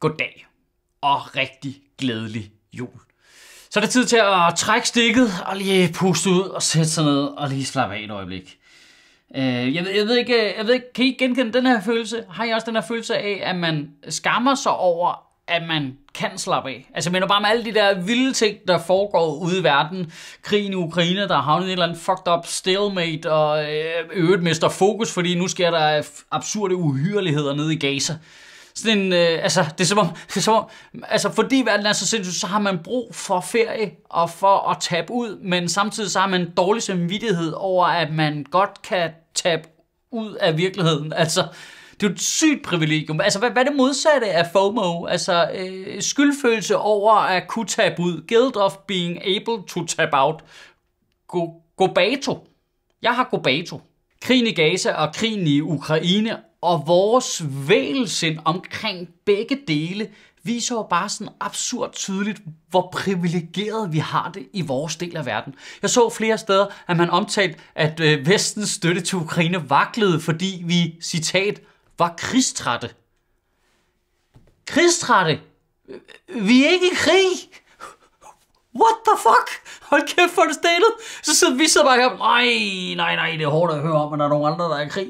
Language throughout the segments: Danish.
goddag og rigtig glædelig jul. Så er det tid til at trække stikket og lige puste ud og sætte sig ned og lige slappe af et øjeblik. Øh, jeg, ved, jeg, ved ikke, jeg ved ikke, kan I genkende den her følelse? Har I også den her følelse af, at man skammer sig over, at man kan slappe af. Altså, men bare med alle de der vilde ting, der foregår ude i verden. Krigen i Ukraine, der har havnet en eller anden fucked up stalemate, og øh, øvet mister fokus, fordi nu sker der absurde uhyreligheder nede i Gaza sådan en, øh, altså, det er som om, det er som om altså, fordi verden er så sindssygt, så har man brug for ferie og for at tabe ud, men samtidig så har man en dårlig samvittighed over, at man godt kan tabe ud af virkeligheden. Altså, det er jo et sygt privilegium. Altså, hvad, hvad er det modsatte af FOMO? Altså, øh, skyldfølelse over at kunne tabe ud. Guilt of being able to tab out. Go, gobato. Jeg har gobato. Krigen i Gaza og krigen i Ukraine og vores vægelsen omkring begge dele viser jo bare sådan absurd tydeligt, hvor privilegeret vi har det i vores del af verden. Jeg så flere steder, at man omtalte, at øh, vestens støtte til Ukraine vaklede, fordi vi, citat, var krigstrætte. Krigstrætte? Vi er ikke i krig! what the fuck? Hold kæft, for det stenet. Så sidder vi så bare her, nej, nej, nej, det er hårdt at høre om, at der er nogle andre, der er i krig.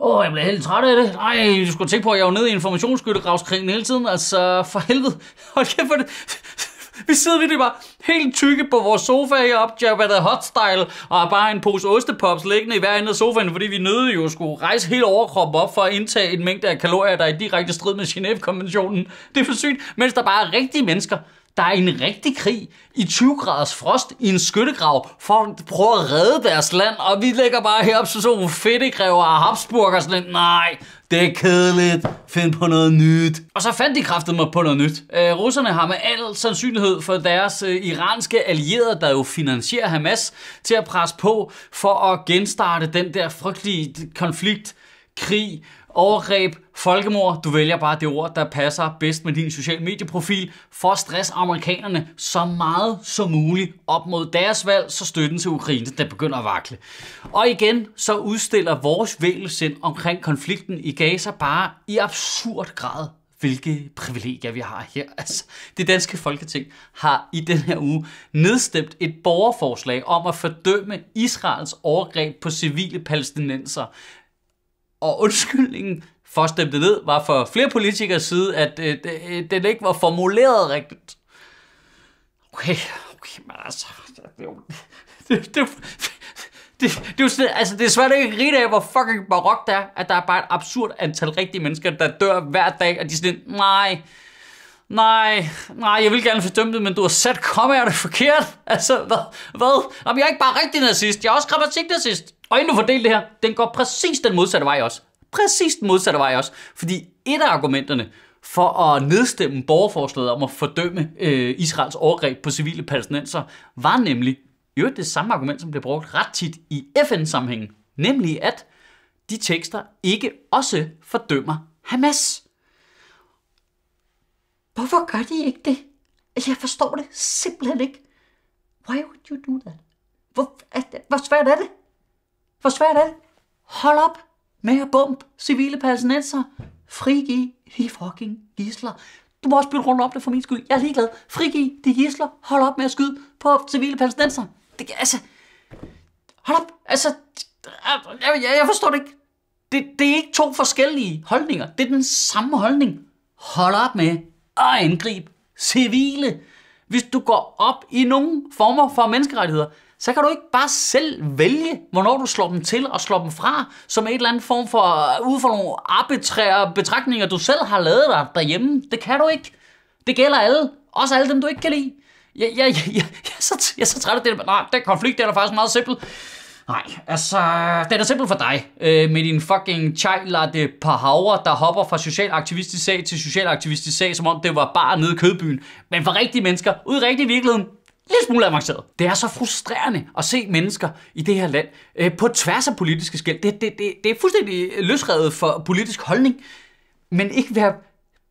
Åh, oh, jeg bliver helt træt af det. Nej, du skulle tænke på, at jeg var nede i informationsskyttegravskrigen hele tiden. Altså, for helvede. Hold kæft for det. Vi sidder virkelig bare helt tykke på vores sofa i op, Jabba the Hot Style, og har bare en pose ostepops liggende i hver ende af sofaen, fordi vi nødte jo skulle rejse hele overkroppen op for at indtage en mængde af kalorier, der er i direkte strid med Genève-konventionen. Det er for sygt, mens der bare er rigtige mennesker, der er en rigtig krig i 20 graders frost i en skyttegrav for at prøve at redde deres land, og vi ligger bare op, som sådan nogle fedtekræver og og sådan lidt, nej, det er kedeligt, find på noget nyt. Og så fandt de kraftet mig på noget nyt. Øh, russerne har med al sandsynlighed for deres øh, iranske allierede, der jo finansierer Hamas, til at presse på for at genstarte den der frygtelige konflikt, krig overgreb, folkemord, du vælger bare det ord, der passer bedst med din social medieprofil, for at stresse amerikanerne så meget som muligt op mod deres valg, så støtten til Ukraine, der begynder at vakle. Og igen, så udstiller vores vægelsen omkring konflikten i Gaza bare i absurd grad hvilke privilegier vi har her. Altså, det danske folketing har i den her uge nedstemt et borgerforslag om at fordømme Israels overgreb på civile palæstinenser. Og undskyldningen for at stemme det ned var for flere politikers side, at øh, øh den ikke var formuleret rigtigt. Okay, okay, men altså... Det, det, det, det, er jo altså, det er svært at ikke grine af, hvor fucking barok det er, at der er bare et absurd antal rigtige mennesker, der dør hver dag, og de er sådan, nej, nej, nej, jeg vil gerne fordømme det, men du har sat det forkert. Altså, hvad? hvad? Jamen, jeg er ikke bare rigtig nazist, jeg er også grammatik-nazist. Og inden du det her, den går præcis den modsatte vej også. Præcis den modsatte vej også. Fordi et af argumenterne for at nedstemme borgerforslaget om at fordømme øh, Israels overgreb på civile palæstinenser, var nemlig jo det samme argument, som blev brugt ret tit i FN-sammenhængen. Nemlig at de tekster ikke også fordømmer Hamas. Hvorfor gør de ikke det? Altså, jeg forstår det simpelthen ikke. Why would you do that? Hvor, det, hvor svært er det? Hvor svært er det? Hold op med at bombe civile palæstinenser. Frigiv de fucking gisler. Du må også bytte rundt om det for min skyld. Jeg er ligeglad. Frigiv de gisler. Hold op med at skyde på civile palæstinenser. Det, altså, hold op. Altså, jeg, jeg, jeg forstår det ikke. Det, det er ikke to forskellige holdninger. Det er den samme holdning. Hold op med at angribe civile. Hvis du går op i nogle former for menneskerettigheder, så kan du ikke bare selv vælge, hvornår du slår dem til og slår dem fra, som et eller andet form for, øh, ud fra nogle arbitrære betragtninger, du selv har lavet dig derhjemme. Det kan du ikke. Det gælder alle. Også alle dem, du ikke kan lide. Jeg, jeg, jeg, jeg, jeg, jeg, jeg, jeg, jeg, er så træt af det. Nej, den konflikt det er faktisk meget simpel. Nej, altså, den er simpel for dig. Øh, med din fucking chai par haver, der hopper fra socialaktivistisk sag til socialaktivistisk sag, som om det var bare nede i kødbyen. Men for rigtige mennesker, ude i rigtig virkeligheden, lidt smule avanceret. Det er så frustrerende at se mennesker i det her land øh, på tværs af politiske skæld. Det, det, det, det er fuldstændig løsrevet for politisk holdning, men ikke være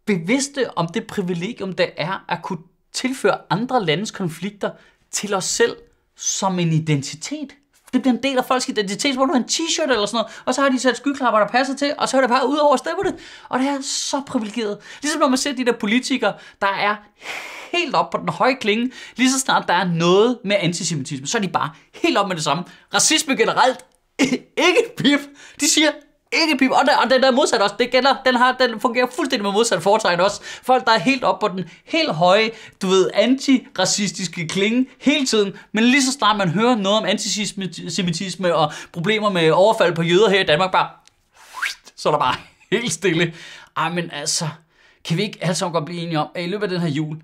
bevidste om det privilegium, der er at kunne tilføre andre landes konflikter til os selv som en identitet. Det bliver en del af folks identitet. hvor du har en t-shirt eller sådan noget, og så har de sat skyklapper, der passer til, og så er det bare ud over stemmerne. Og det er så privilegeret. Ligesom når man ser de der politikere, der er helt op på den høje klinge, lige så snart der er noget med antisemitisme, så er de bare helt op med det samme. Racisme generelt, ikke et pip. De siger, ikke pipe. Og, og den der modsat også, det gælder, den, har, den fungerer fuldstændig med modsat foretegn også. Folk, der er helt op på den helt høje, du ved, antiracistiske klinge hele tiden, men lige så snart man hører noget om antisemitisme og problemer med overfald på jøder her i Danmark, bare, så er der bare helt stille. Ej, men altså, kan vi ikke alle sammen godt blive enige om, at i løbet af den her jul,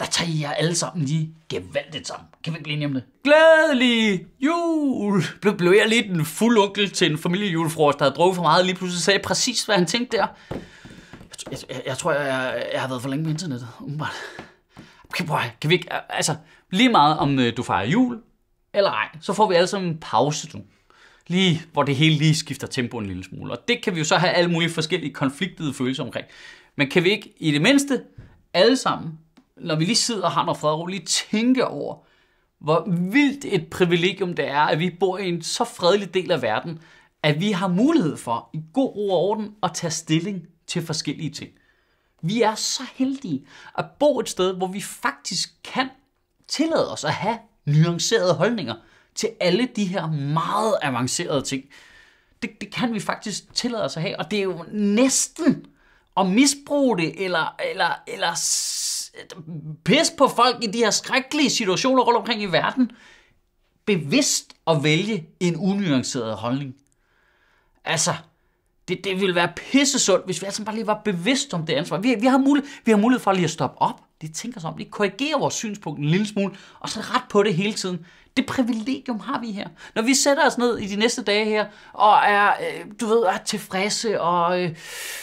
der tager I jer alle sammen lige gevaldigt sammen. Kan vi ikke blive enige om det? Glædelig jul! Blev, blev jeg lidt en fuld onkel til en familiejulefrokost, der havde drukket for meget, og lige pludselig sagde præcis, hvad han tænkte der. Jeg, jeg, jeg tror, jeg, jeg, jeg har været for længe på internettet, umiddelbart. Kan, kan vi ikke, altså, lige meget om øh, du fejrer jul eller ej, så får vi alle sammen en pause, du. Lige, hvor det hele lige skifter tempo en lille smule. Og det kan vi jo så have alle mulige forskellige konfliktede følelser omkring. Men kan vi ikke i det mindste alle sammen når vi lige sidder og har noget fred og lige tænke over, hvor vildt et privilegium det er, at vi bor i en så fredelig del af verden, at vi har mulighed for i god ro og orden at tage stilling til forskellige ting. Vi er så heldige at bo et sted, hvor vi faktisk kan tillade os at have nuancerede holdninger til alle de her meget avancerede ting. Det, det kan vi faktisk tillade os at have, og det er jo næsten at misbruge det, eller, eller, eller pisse på folk i de her skrækkelige situationer rundt omkring i verden, bevidst at vælge en unuanceret holdning. Altså, det, det ville være pissesundt, hvis vi altså bare lige var bevidst om det ansvar. Vi, vi, har mulighed, vi har mulighed for lige at stoppe op, de tænker os om, lige korrigere vores synspunkt en lille smule, og så ret på det hele tiden. Det privilegium har vi her. Når vi sætter os ned i de næste dage her, og er, øh, du ved, er tilfredse og øh,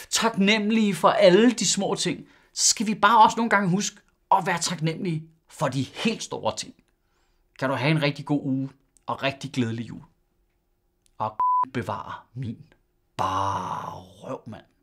taknemmelige for alle de små ting, skal vi bare også nogle gange huske at være taknemmelige for de helt store ting. Kan du have en rigtig god uge og rigtig glædelig jul. Og bevare min bare røv, mand.